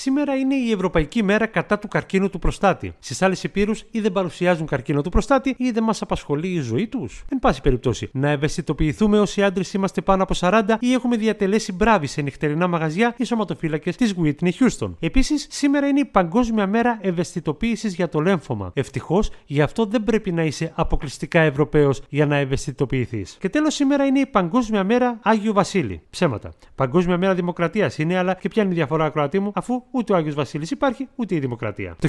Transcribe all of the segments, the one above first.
Σήμερα είναι η Ευρωπαϊκή Μέρα κατά του καρκίνου του προστάτη. Στις άλλες υπήρου ή δεν παρουσιάζουν καρκίνο του προστάτη ή δεν μας απασχολεί η ζωή τους. Εν πάση περιπτώσει, να ευαισθητοποιηθούμε όσοι άντρες είμαστε πάνω από 40 ή έχουμε διατελέσει μπράβη σε νυχτερινά μαγαζιά ή σωματοφύλακες της Whitney Houston. Επίσης, σήμερα είναι η Παγκόσμια Μέρα Ευαισθητοποίησης για το Λέμφωμα. Ευτυχώς, γι' αυτό δεν πρέπει να είσαι αποκλειστικά Ευρωπαίος για να ευαισθητοποιηθείς. Και τέλος, σήμερα είναι η Παγκόσμια Μέρα Άγιο Βασίλη. Ψέματα. Παγκόσμια Μέρα Δημοκρατίας είναι, αλλά και ποια είναι η διαφορά, ακροατή μου, αφού ούτε ο Άγιος Βασίλης υπάρχει, ούτε η Δημοκρατία. Το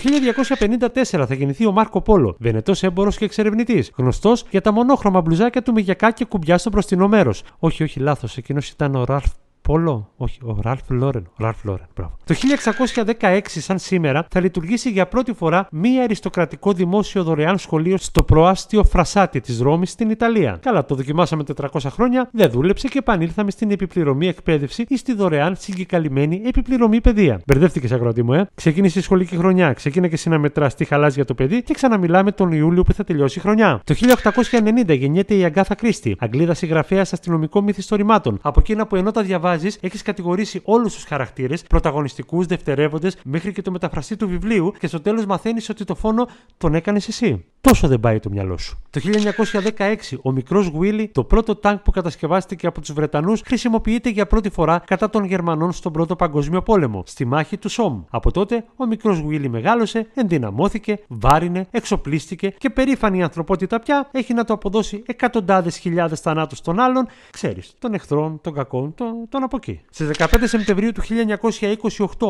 1254 θα γεννηθεί ο Μάρκο Πόλο, Βενετός έμπορος και εξερευνητής, γνωστός για τα μονόχρωμα μπλουζάκια του Μηγιακά και κουμπιά στο μπροστινό μέρος. Όχι, όχι, λάθος, εκείνος ήταν ο Ραρφ Πόλο. όχι, ο Ραλφ Λόρεν. Ραλφ Λόρεν, Το 1616, σαν σήμερα, θα λειτουργήσει για πρώτη φορά μία αριστοκρατικό δημόσιο δωρεάν σχολείο στο προάστιο Φρασάτι της Ρώμης στην Ιταλία. Καλά, το δοκιμάσαμε 400 χρόνια, δεν δούλεψε και επανήλθαμε στην επιπληρωμή εκπαίδευση ή στη δωρεάν συγκεκαλυμένη επιπληρωμή παιδεία. Μπερδεύτηκες, σε μου, ε. Ξεκίνησε η σχολική χρονιά, ξεκίνα και συναμετρά τι χαλάζει για το παιδί και ξαναμιλάμε τον Ιούλιο που θα τελειώσει η χρονιά. Το 1890 γεννιέται η Αγκάθα Κρίστη, Αγγλίδα συγγραφέας αστυνομικών μυθιστορημάτων, από εκείνα που ενώ τα διαβάζει διαβάζει, έχεις κατηγορήσει όλους τους χαρακτήρες, πρωταγωνιστικούς, δευτερεύοντες, μέχρι και το μεταφραστή του βιβλίου και στο τέλος μαθαίνεις ότι το φόνο τον έκανες εσύ. Τόσο δεν πάει το μυαλό σου. Το 1916, ο μικρός Γουίλι, το πρώτο τάγκ που κατασκευάστηκε από τους Βρετανούς, χρησιμοποιείται για πρώτη φορά κατά των Γερμανών στον Πρώτο Παγκόσμιο Πόλεμο, στη μάχη του Σόμ. Από τότε, ο μικρός Γουίλι μεγάλωσε, ενδυναμώθηκε, βάρινε, εξοπλίστηκε και περήφανη η ανθρωπότητα πια έχει να το αποδώσει εκατοντάδες χιλιάδες θανάτους των άλλων, ξέρεις, των εχθρών, των κακών, των, των από εκεί. Στις 15 Σεπτεμβρίου του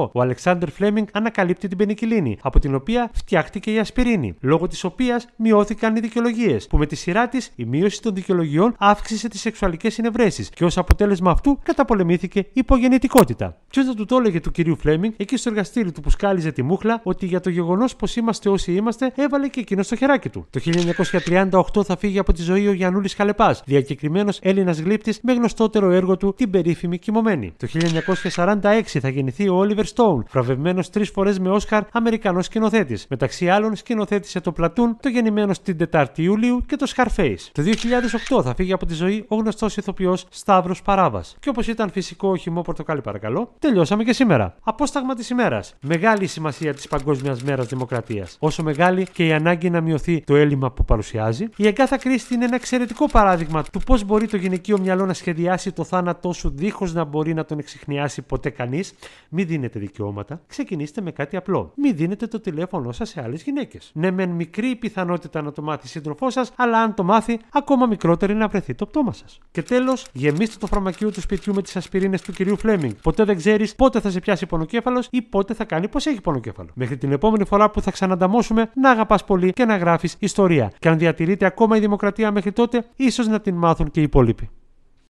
1928, ο Αλεξάνδρ Φλέμινγκ ανακαλύπτει την πενικυλίνη, από την οποία φτιάχτηκε η ασπιρίνη, λόγω της οποίας μειώθηκαν οι δικαιολογίες, που με τη σειρά της η μείωση των δικαιολογιών αύξησε τις σεξουαλικές συνευρέσεις και ως αποτέλεσμα αυτού καταπολεμήθηκε υπογεννητικότητα. Ποιος θα του το έλεγε του κυρίου Φλέμινγκ εκεί στο εργαστήρι του που σκάλιζε τη μούχλα ότι για το γεγονός πως είμαστε όσοι είμαστε έβαλε και εκείνο στο χεράκι του. Το 1938 θα φύγει από τη ζωή ο Γιανούλης Χαλεπά, διακεκριμένος Έλληνας γλύπτης με γνωστότερο έργο του την περίφημη Κοιμωμένη. Το 1946 θα γεννηθεί ο Όλιβερ Στόουν, βραβευμένος τρεις φορές με Όσκαρ Αμερικανός σκηνοθέτης. Μεταξύ άλλων σκηνοθέτησε το Πλατούν το το γεννημένο την 4η Ιουλίου και το Scarface. Το 2008 θα φύγει από τη ζωή ο γνωστός ηθοποιός Σταύρος Παράβας. Και όπως ήταν φυσικό χυμό πορτοκάλι παρακαλώ, τελειώσαμε και σήμερα. Απόσταγμα της ημέρας. Μεγάλη η σημασία της Παγκόσμιας Μέρας Δημοκρατίας. Όσο μεγάλη και η ανάγκη να μειωθεί το έλλειμμα που παρουσιάζει. Η θα Κρίστη είναι ένα εξαιρετικό παράδειγμα του πώς μπορεί το γυναικείο μυαλό να σχεδιάσει το θάνατό σου δίχως να μπορεί να τον εξηχνιάσει ποτέ κανείς. Μην δίνετε δικαιώματα. Ξεκινήστε με κάτι απλό. Μην δίνετε το τηλέφωνό σας σε άλλες γυναίκες. Ναι, μεν μικρή η πιθανότητα να το μάθει σύντροφό σας, αλλά αν το μάθει, ακόμα μικρότερη να βρεθεί το πτώμα σας. Και τέλος, γεμίστε το φαρμακείο του σπιτιού με τις ασπιρίνες του κυρίου Φλέμινγκ. Ποτέ δεν ξέρεις πότε θα σε πιάσει πονοκέφαλος ή πότε θα κάνει πως έχει πονοκέφαλο. Μέχρι την επόμενη φορά που θα ξανανταμώσουμε, να αγαπάς πολύ και να γράφεις ιστορία. Και αν διατηρείται ακόμα η δημοκρατία μέχρι τότε, ίσως να την μάθουν και οι υπόλοιποι.